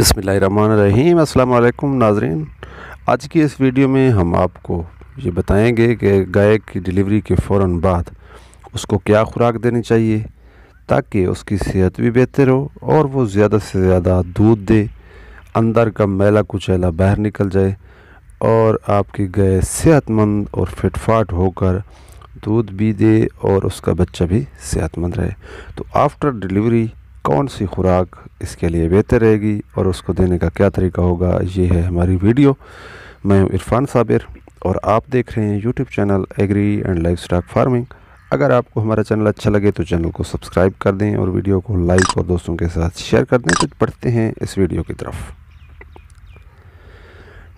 बसमीम अल्लाम नाजरीन आज की इस वीडियो में हम आपको ये बताएंगे कि गाय की डिलीवरी के फ़ौर बाद उसको क्या खुराक देनी चाहिए ताकि उसकी सेहत भी बेहतर हो और वो ज़्यादा से ज़्यादा दूध दे अंदर का मैला कुचैला बाहर निकल जाए और आपकी गाय सेहतमंद और फिटफाट होकर दूध भी दे और उसका बच्चा भी सेहतमंद रहे तो आफ्टर डिलीवरी कौन सी खुराक इसके लिए बेहतर रहेगी और उसको देने का क्या तरीका होगा ये है हमारी वीडियो मैं हूँ इरफान साबिर और आप देख रहे हैं YouTube channel agri and livestock farming अगर आपको हमारा चैनल अच्छा लगे तो चैनल को सब्सक्राइब कर दें और वीडियो को लाइक और दोस्तों के साथ शेयर कर दें तो पढ़ते हैं इस वीडियो की तरफ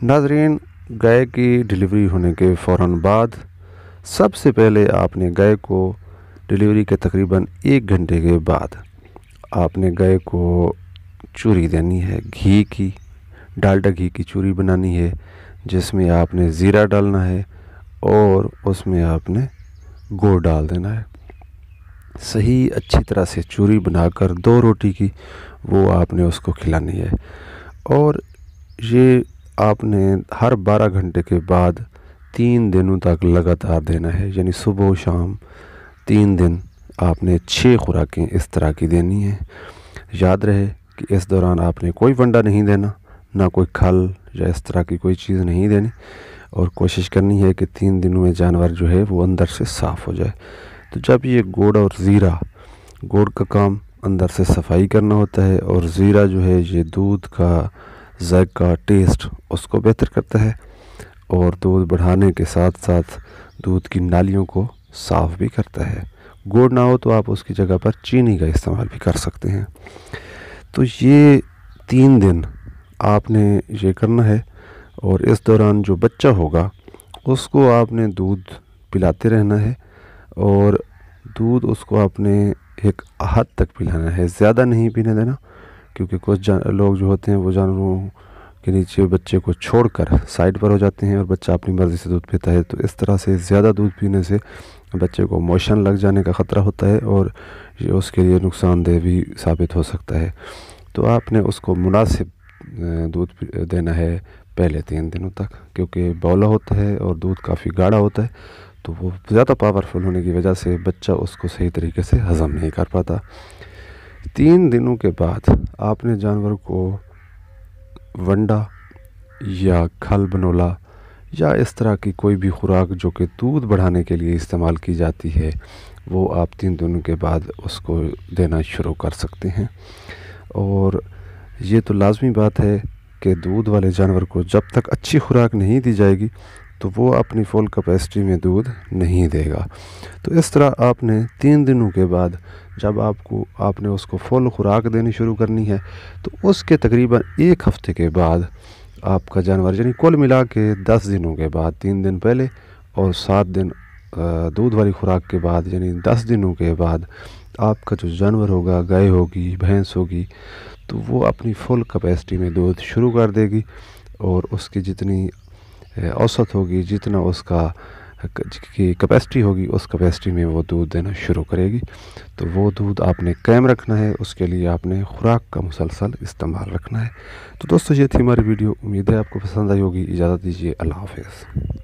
नाजरीन गाय की डिलीवरी होने के फ़ौर बाद सबसे पहले आपने गाय को डिलीवरी के तकरीबन एक घंटे के बाद आपने गाय को चूरी देनी है घी की डालडा घी की चूरी बनानी है जिसमें आपने ज़ीरा डालना है और उसमें आपने गुड़ डाल देना है सही अच्छी तरह से चूरी बनाकर दो रोटी की वो आपने उसको खिलानी है और ये आपने हर 12 घंटे के बाद तीन दिनों तक लगातार देना है यानी सुबह शाम तीन दिन आपने छः खुराकें इस तरह की देनी है याद रहे कि इस दौरान आपने कोई वंडा नहीं देना ना कोई खल या इस तरह की कोई चीज़ नहीं देनी और कोशिश करनी है कि तीन दिनों में जानवर जो है वो अंदर से साफ़ हो जाए तो जब ये गोड़ और ज़ीरा गोड़ का काम अंदर से सफाई करना होता है और ज़ीरा जो है ये दूध का जायका टेस्ट उसको बेहतर करता है और दूध बढ़ाने के साथ साथ दूध की नालियों को साफ़ भी करता है गुड़ ना हो तो आप उसकी जगह पर चीनी का इस्तेमाल भी कर सकते हैं तो ये तीन दिन आपने ये करना है और इस दौरान जो बच्चा होगा उसको आपने दूध पिलाते रहना है और दूध उसको आपने एक हद तक पिलाना है ज़्यादा नहीं पीने देना क्योंकि कुछ लोग जो होते हैं वो जानवरों के नीचे बच्चे को छोड़कर साइड पर हो जाते हैं और बच्चा अपनी मर्ज़ी से दूध पीता है तो इस तरह से ज़्यादा दूध पीने से बच्चे को मोशन लग जाने का ख़तरा होता है और ये उसके लिए नुकसानदेह भी साबित हो सकता है तो आपने उसको मुनासिब दूध देना है पहले तीन दिनों तक क्योंकि बौला होता है और दूध काफ़ी गाढ़ा होता है तो वो ज़्यादा पावरफुल होने की वजह से बच्चा उसको सही तरीके से हज़म नहीं कर पाता तीन दिनों के बाद आपने जानवर को वंडा या खल बनोला या इस तरह की कोई भी खुराक जो कि दूध बढ़ाने के लिए इस्तेमाल की जाती है वो आप तीन दिनों के बाद उसको देना शुरू कर सकते हैं और ये तो लाजमी बात है कि दूध वाले जानवर को जब तक अच्छी खुराक नहीं दी जाएगी तो वो अपनी फुल कैपेसिटी में दूध नहीं देगा तो इस तरह आपने तीन दिनों के बाद जब आपको आपने उसको फुल खुराक देनी शुरू करनी है तो उसके तकरीबन एक हफ़्ते के बाद आपका जानवर यानी कुल मिला के दस दिनों के बाद तीन दिन पहले और सात दिन दूध वाली खुराक के बाद यानी दस दिनों के बाद आपका जो जानवर होगा गाय होगी भैंस होगी तो वो अपनी फुल कैपेसिटी में दूध शुरू कर देगी और उसकी जितनी औसत होगी जितना उसका की कैपेसिटी होगी उस कैपेसिटी में वो दूध देना शुरू करेगी तो वो दूध आपने कैम रखना है उसके लिए आपने खुराक का मुसलसल इस्तेमाल रखना है तो दोस्तों ये थी हमारी वीडियो उम्मीद है आपको पसंद आई होगी इजाज़त दीजिए अल्लाह हाफ